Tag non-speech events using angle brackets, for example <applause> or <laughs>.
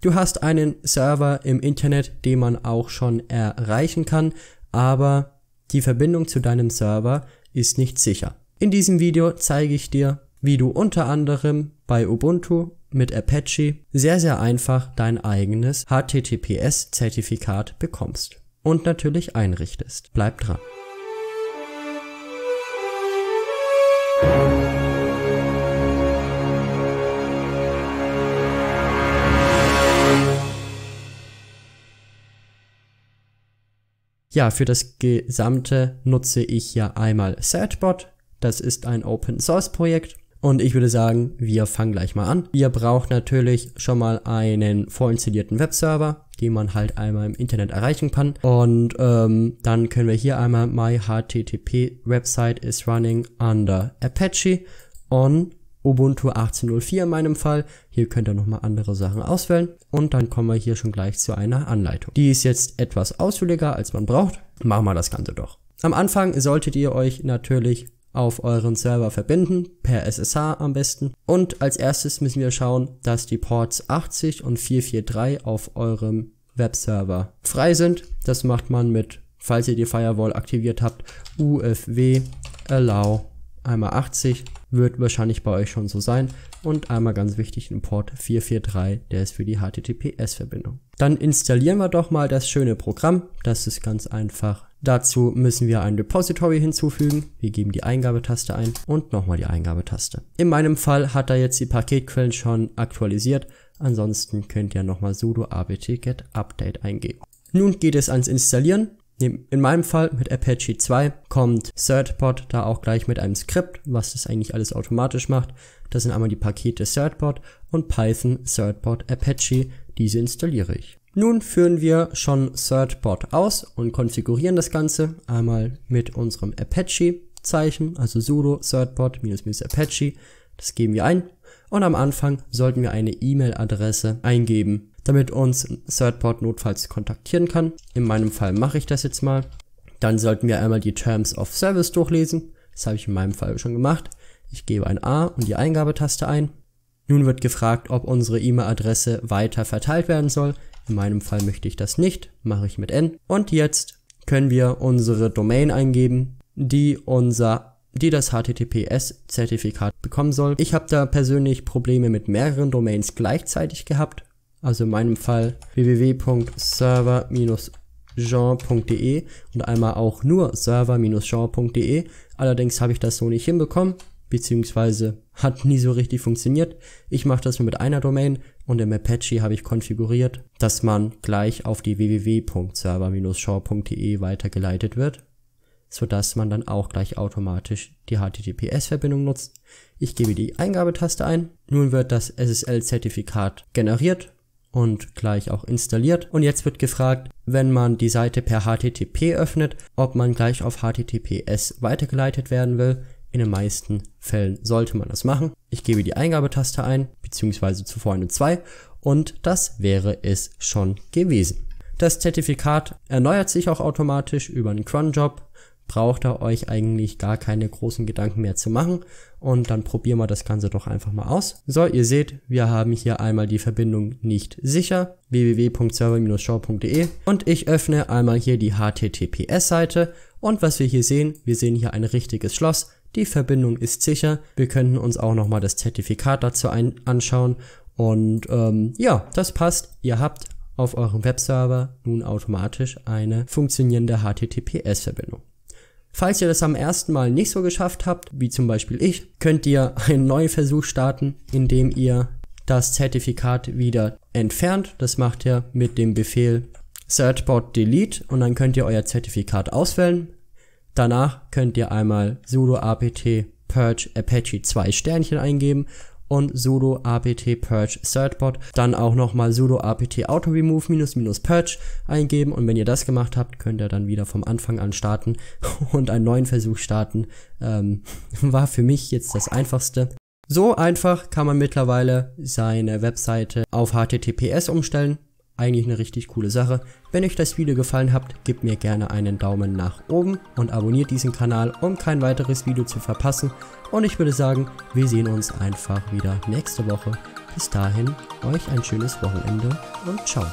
Du hast einen Server im Internet, den man auch schon erreichen kann, aber die Verbindung zu deinem Server ist nicht sicher. In diesem Video zeige ich dir, wie du unter anderem bei Ubuntu mit Apache sehr, sehr einfach dein eigenes HTTPS-Zertifikat bekommst und natürlich einrichtest. Bleib dran. ja, für das Gesamte nutze ich ja einmal Setbot. Das ist ein Open Source Projekt. Und ich würde sagen, wir fangen gleich mal an. Ihr braucht natürlich schon mal einen vorinstallierten Webserver, den man halt einmal im Internet erreichen kann. Und ähm, dann können wir hier einmal my HTTP Website is running under Apache on Ubuntu 18.04 in meinem Fall. Hier könnt ihr nochmal andere Sachen auswählen und dann kommen wir hier schon gleich zu einer Anleitung. Die ist jetzt etwas ausführlicher, als man braucht. Machen wir das Ganze doch. Am Anfang solltet ihr euch natürlich auf euren Server verbinden, per SSH am besten. Und als erstes müssen wir schauen, dass die Ports 80 und 443 auf eurem Webserver frei sind. Das macht man mit, falls ihr die Firewall aktiviert habt, UFW allow einmal 80 wird wahrscheinlich bei euch schon so sein. Und einmal ganz wichtig, ein Port 443, der ist für die HTTPS-Verbindung. Dann installieren wir doch mal das schöne Programm. Das ist ganz einfach. Dazu müssen wir ein Repository hinzufügen. Wir geben die Eingabetaste ein und nochmal die Eingabetaste. In meinem Fall hat er jetzt die Paketquellen schon aktualisiert. Ansonsten könnt ihr nochmal sudo apt-get update eingeben. Nun geht es ans Installieren. In meinem Fall mit Apache 2 kommt Certbot da auch gleich mit einem Skript, was das eigentlich alles automatisch macht. Das sind einmal die Pakete Certbot und Python Certbot Apache, diese installiere ich. Nun führen wir schon Certbot aus und konfigurieren das Ganze einmal mit unserem Apache Zeichen, also sudo certpod-apache. Das geben wir ein und am Anfang sollten wir eine E-Mail-Adresse eingeben damit uns Thirdport notfalls kontaktieren kann. In meinem Fall mache ich das jetzt mal. Dann sollten wir einmal die Terms of Service durchlesen. Das habe ich in meinem Fall schon gemacht. Ich gebe ein A und die Eingabetaste ein. Nun wird gefragt, ob unsere E-Mail-Adresse weiter verteilt werden soll. In meinem Fall möchte ich das nicht, mache ich mit N. Und jetzt können wir unsere Domain eingeben, die unser die das HTTPS-Zertifikat bekommen soll. Ich habe da persönlich Probleme mit mehreren Domains gleichzeitig gehabt also in meinem Fall www.server-jean.de und einmal auch nur server-jean.de. Allerdings habe ich das so nicht hinbekommen, beziehungsweise hat nie so richtig funktioniert. Ich mache das nur mit einer Domain und im Apache habe ich konfiguriert, dass man gleich auf die www.server-jean.de weitergeleitet wird so dass man dann auch gleich automatisch die HTTPS-Verbindung nutzt. Ich gebe die Eingabetaste ein. Nun wird das SSL-Zertifikat generiert und gleich auch installiert. Und jetzt wird gefragt, wenn man die Seite per HTTP öffnet, ob man gleich auf HTTPS weitergeleitet werden will. In den meisten Fällen sollte man das machen. Ich gebe die Eingabetaste ein, beziehungsweise zuvor eine 2 und das wäre es schon gewesen. Das Zertifikat erneuert sich auch automatisch über einen cron job braucht ihr euch eigentlich gar keine großen Gedanken mehr zu machen und dann probieren wir das Ganze doch einfach mal aus. So, ihr seht, wir haben hier einmal die Verbindung nicht sicher, www.server-show.de und ich öffne einmal hier die HTTPS-Seite und was wir hier sehen, wir sehen hier ein richtiges Schloss, die Verbindung ist sicher, wir könnten uns auch nochmal das Zertifikat dazu ein anschauen und ähm, ja, das passt, ihr habt auf eurem Webserver nun automatisch eine funktionierende HTTPS-Verbindung. Falls ihr das am ersten Mal nicht so geschafft habt, wie zum Beispiel ich, könnt ihr einen neuen Versuch starten, indem ihr das Zertifikat wieder entfernt. Das macht ihr mit dem Befehl searchbot delete und dann könnt ihr euer Zertifikat auswählen. Danach könnt ihr einmal sudo apt purge apache 2 Sternchen eingeben und sudo apt purge certbot. Dann auch nochmal sudo apt auto remove minus minus purge eingeben und wenn ihr das gemacht habt, könnt ihr dann wieder vom Anfang an starten <laughs> und einen neuen Versuch starten. Ähm, <laughs> war für mich jetzt das einfachste. So einfach kann man mittlerweile seine Webseite auf HTTPS umstellen. Eigentlich eine richtig coole Sache. Wenn euch das Video gefallen hat, gebt mir gerne einen Daumen nach oben und abonniert diesen Kanal, um kein weiteres Video zu verpassen. Und ich würde sagen, wir sehen uns einfach wieder nächste Woche. Bis dahin, euch ein schönes Wochenende und ciao.